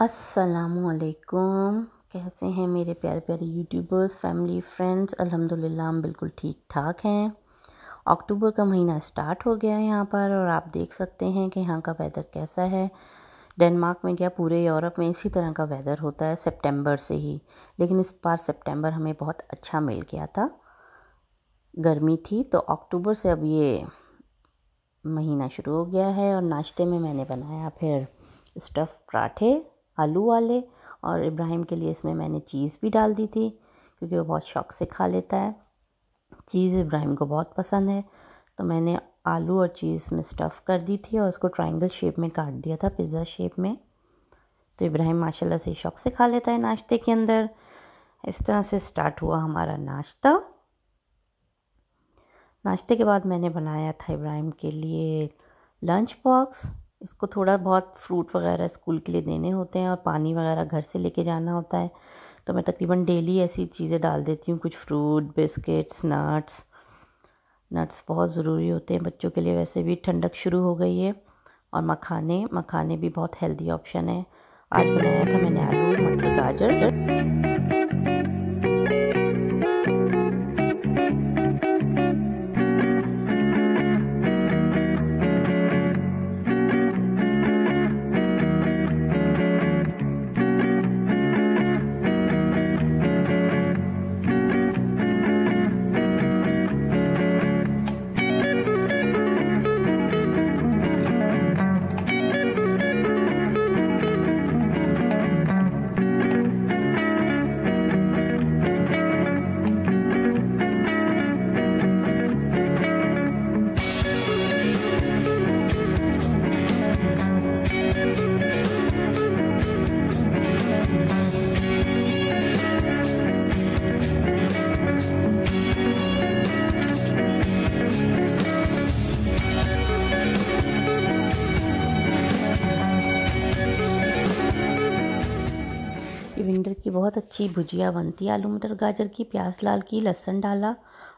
असलकुम कैसे हैं मेरे प्यारे प्यारे यूट्यूबर्स फैमिली फ्रेंड्स अल्हम्दुलिल्लाह हम बिल्कुल ठीक ठाक हैं अक्टूबर का महीना स्टार्ट हो गया है यहाँ पर और आप देख सकते हैं कि यहाँ का वेदर कैसा है डेनमार्क में क्या पूरे यूरोप में इसी तरह का वेदर होता है सितंबर से ही लेकिन इस बार सितंबर हमें बहुत अच्छा मिल गया था गर्मी थी तो अक्टूबर से अब ये महीना शुरू हो गया है और नाश्ते में मैंने बनाया फिर स्टफ़ पराठे आलू वाले और इब्राहिम के लिए इसमें मैंने चीज़ भी डाल दी थी क्योंकि वो बहुत शौक से खा लेता है चीज़ इब्राहिम को बहुत पसंद है तो मैंने आलू और चीज़ में स्टफ़ कर दी थी और उसको ट्रायंगल शेप में काट दिया था पिज़्ज़ा शेप में तो इब्राहिम माशाल्लाह से शौक़ से खा लेता है नाश्ते के अंदर इस तरह से स्टार्ट हुआ हमारा नाश्ता नाश्ते के बाद मैंने बनाया था इब्राहिम के लिए लंच बॉक्स इसको थोड़ा बहुत फ्रूट वगैरह स्कूल के लिए देने होते हैं और पानी वगैरह घर से लेके जाना होता है तो मैं तकरीबन डेली ऐसी चीज़ें डाल देती हूँ कुछ फ्रूट बिस्किट्स नट्स नट्स बहुत ज़रूरी होते हैं बच्चों के लिए वैसे भी ठंडक शुरू हो गई है और मखाने मखाने भी बहुत हेल्दी ऑप्शन है आज बनाया था मैंने आलू मटर गाजर बहुत अच्छी भुजिया बनती है आलू मटर गाजर की प्याज लाल की लहसुन डाला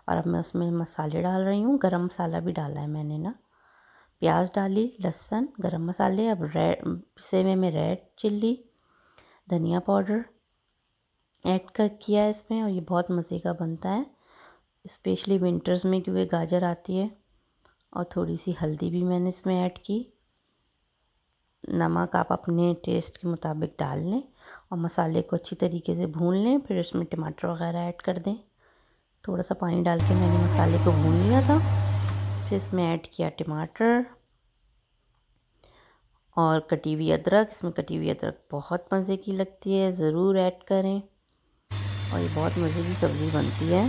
और अब मैं उसमें मसाले डाल रही हूँ गरम मसाला भी डाला है मैंने ना प्याज डाली लहसुन गरम मसाले अब रेड पिसे में मैं रेड चिल्ली धनिया पाउडर ऐड कर किया है इसमें और ये बहुत मज़े का बनता है इस्पेशली विंटर्स में क्योंकि गाजर आती है और थोड़ी सी हल्दी भी मैंने इसमें ऐड की नमक आप अपने टेस्ट के मुताबिक डाल लें और मसाले को अच्छी तरीके से भून लें फिर उसमें टमाटर वगैरह ऐड कर दें थोड़ा सा पानी डाल के मैंने मसाले को भून लिया था फिर इसमें ऐड किया टमाटर और कटी हुई अदरक इसमें कटी हुई अदरक बहुत मज़े की लगती है ज़रूर ऐड करें और ये बहुत मज़े की सब्ज़ी बनती है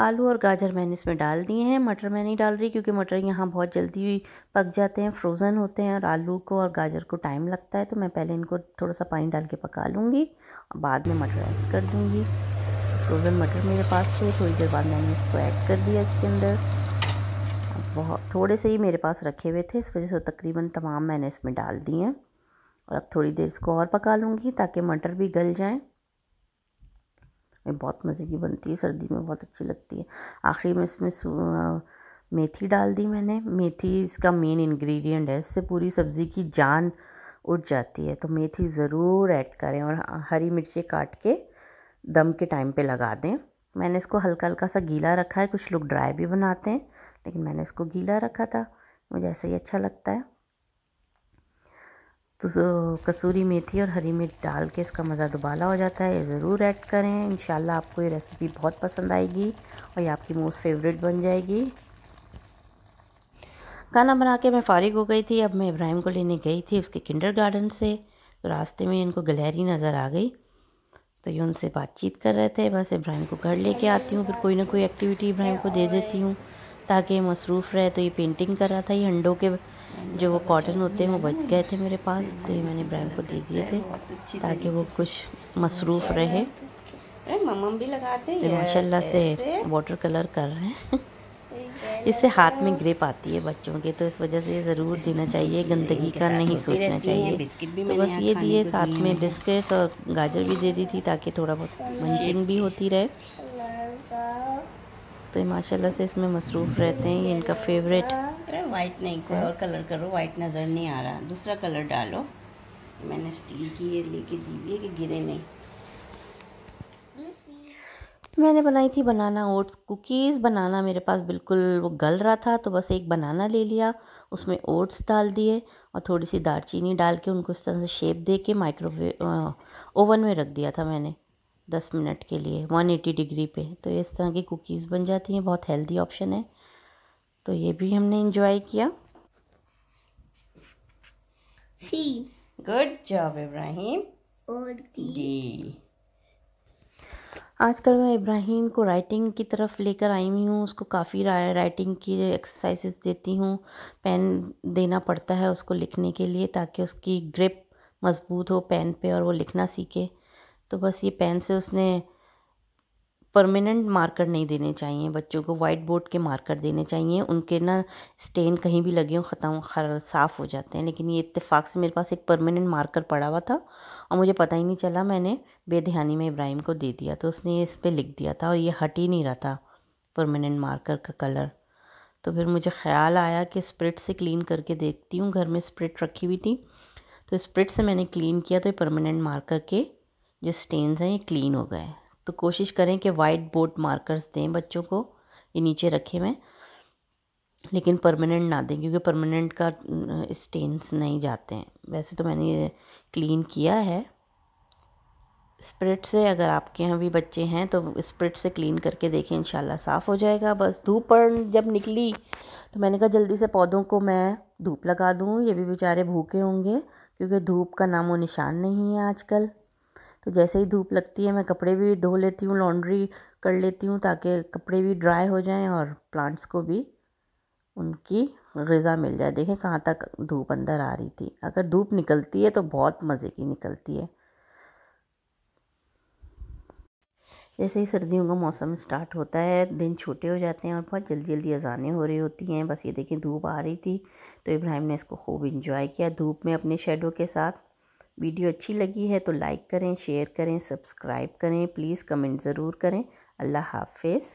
आलू और गाजर मैंने इसमें डाल दिए हैं मटर मैं नहीं डाल रही क्योंकि मटर यहाँ बहुत जल्दी पक जाते हैं फ्रोज़न होते हैं और आलू को और गाजर को टाइम लगता है तो मैं पहले इनको थोड़ा सा पानी डाल के पका लूँगी और बाद में मटर ऐड कर दूँगी फ्रोज़न मटर मेरे पास थे थोड़ी देर बाद मैंने इसको ऐड कर दिया इसके अंदर बहुत थोड़े से ही मेरे पास रखे हुए थे इस वजह से तकरीबन तमाम मैंने इसमें डाल दिए हैं और अब थोड़ी देर इसको और पका लूँगी ताकि मटर भी गल जाएँ ये बहुत मज़े की बनती है सर्दी में बहुत अच्छी लगती है आखिरी में इसमें मेथी डाल दी मैंने मेथी इसका मेन इंग्रेडिएंट है इससे पूरी सब्ज़ी की जान उठ जाती है तो मेथी ज़रूर ऐड करें और हरी मिर्ची काट के दम के टाइम पे लगा दें मैंने इसको हल्का हल्का सा गीला रखा है कुछ लोग ड्राई भी बनाते हैं लेकिन मैंने इसको गीला रखा था मुझे ऐसा ही अच्छा लगता है तो कसूरी मेथी और हरी मिर्च डाल के इसका मज़ा दुबाला हो जाता है ये ज़रूर ऐड करें इन आपको ये रेसिपी बहुत पसंद आएगी और ये आपकी मोस्ट फेवरेट बन जाएगी खाना बना के मैं फारिग हो गई थी अब मैं इब्राहिम को लेने गई थी उसके किंडर गार्डन से तो रास्ते में इनको गलहरी नज़र आ गई तो ये उनसे बातचीत कर रहे थे बस इब्राहिम को घर लेके आती हूँ फिर कोई ना कोई एक्टिविटी इब्राहिम को दे देती हूँ ताकि मसरूफ़ रहे तो ये पेंटिंग कर रहा था ये हंडों के जो वो कॉटन होते हैं वो बच गए थे मेरे पास तो ये मैंने ब्रायन को दे दिए थे ताकि वो कुछ मसरूफ़ रहे मम्म भी लगाते हैं माशाल्लाह से वाटर कलर कर रहे हैं इससे हाथ में ग्रिप आती है बच्चों के तो इस वजह से ज़रूर देना चाहिए गंदगी का नहीं सोचना चाहिए तो बस ये दिए साथ में बिस्किट्स और गाजर भी दे दी थी ताकि थोड़ा बहुत मंचिंग भी होती रहे तो माशाल्लाह से इसमें मसरूफ़ रहते हैं ये इनका फेवरेट अरे वाइट नहीं कोई और कलर करो वाइट नज़र नहीं आ रहा दूसरा कलर डालो मैंने स्टील की ये लेके दी हुई है कि गिरे नहीं मैंने बनाई थी बनाना ओट्स कुकीज़ बनाना मेरे पास बिल्कुल वो गल रहा था तो बस एक बनाना ले लिया उसमें ओट्स डाल दिए और थोड़ी सी दालचीनी डाल के उनको इस तरह से शेप दे के माइक्रोवेव ओवन में रख दिया था मैंने दस मिनट के लिए वन एटी डिग्री पे तो इस तरह की कुकीज़ बन जाती हैं बहुत हेल्दी ऑप्शन है तो ये भी हमने इंजॉय किया सी गुड जॉब इब्राहिम डी आजकल मैं इब्राहिम को राइटिंग की तरफ लेकर आई हुई हूँ उसको काफ़ी राइटिंग की एक्सरसाइजेस देती हूँ पेन देना पड़ता है उसको लिखने के लिए ताकि उसकी ग्रिप मज़बूत हो पेन पे और वो लिखना सीखे तो बस ये पेन से उसने परमानेंट मार्कर नहीं देने चाहिए बच्चों को वाइट बोर्ड के मार्कर देने चाहिए उनके ना स्टेन कहीं भी लगे हों ख़त्म साफ़ हो जाते हैं लेकिन ये इतफ़ाक़ से मेरे पास एक परमानेंट मार्कर पड़ा हुआ था और मुझे पता ही नहीं चला मैंने बेध्यानी में इब्राहिम को दे दिया तो उसने इस पर लिख दिया था और ये हट ही नहीं रहा था परमानेंट मार्कर का कलर तो फिर मुझे ख्याल आया कि स्प्रिट से क्लीन करके देखती हूँ घर में स्प्रिट रखी हुई थी तो स्प्रिट से मैंने क्लीन किया तो ये परमानेंट मार्कर के जो स्टेन्स हैं ये क्लीन हो गए तो कोशिश करें कि वाइट बोर्ड मार्कर्स दें बच्चों को ये नीचे रखे हुए लेकिन परमानेंट ना दें क्योंकि परमानेंट का स्टेन्स नहीं जाते हैं वैसे तो मैंने ये क्लीन किया है स्प्रिट से अगर आपके यहाँ भी बच्चे हैं तो स्प्रिट से क्लीन करके देखें इन साफ़ हो जाएगा बस धूप पर जब निकली तो मैंने कहा जल्दी से पौधों को मैं धूप लगा दूँ ये भी बेचारे भूखे होंगे क्योंकि धूप का नामो निशान नहीं है आजकल तो जैसे ही धूप लगती है मैं कपड़े भी धो लेती हूँ लॉन्ड्री कर लेती हूँ ताकि कपड़े भी ड्राई हो जाएं और प्लांट्स को भी उनकी गज़ा मिल जाए देखें कहाँ तक धूप अंदर आ रही थी अगर धूप निकलती है तो बहुत मज़े की निकलती है जैसे ही सर्दियों का मौसम स्टार्ट होता है दिन छोटे हो जाते हैं और बहुत जल्दी जल्दी अजानें हो रही होती हैं बस ये देखें धूप आ रही थी तो इब्राहिम ने इसको खूब इंजॉय किया धूप में अपने शेडो के साथ वीडियो अच्छी लगी है तो लाइक करें शेयर करें सब्सक्राइब करें प्लीज़ कमेंट ज़रूर करें अल्लाह हाफिज़